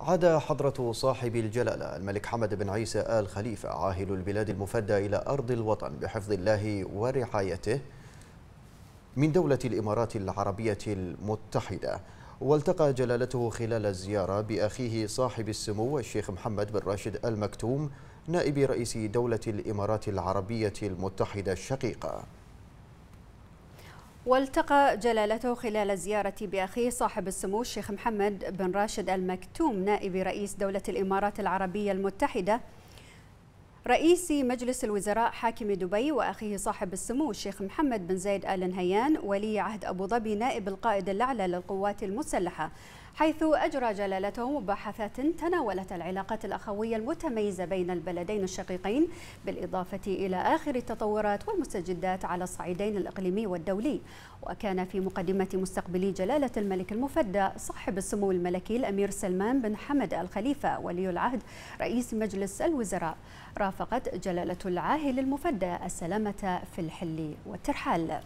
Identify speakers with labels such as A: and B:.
A: عاد حضرة صاحب الجلالة الملك حمد بن عيسى آل خليفة عاهل البلاد المفدى إلى أرض الوطن بحفظ الله ورعايته من دولة الإمارات العربية المتحدة والتقى جلالته خلال الزيارة بأخيه صاحب السمو الشيخ محمد بن راشد المكتوم نائب رئيس دولة الإمارات العربية المتحدة الشقيقة
B: والتقى جلالته خلال زيارة بأخيه صاحب السمو الشيخ محمد بن راشد المكتوم نائب رئيس دولة الإمارات العربية المتحدة رئيس مجلس الوزراء حاكم دبي وأخيه صاحب السمو الشيخ محمد بن زايد آل نهيان ولي عهد أبو ظبي نائب القائد الأعلى للقوات المسلحة حيث أجرى جلالته مباحثات تناولت العلاقات الأخوية المتميزة بين البلدين الشقيقين بالإضافة إلى آخر التطورات والمستجدات على الصعيدين الإقليمي والدولي وكان في مقدمة مستقبلي جلالة الملك المفدى صاحب السمو الملكي الأمير سلمان بن حمد الخليفة ولي العهد رئيس مجلس الوزراء رافقت جلالة العاهل المفدى السلامة في الحل والترحال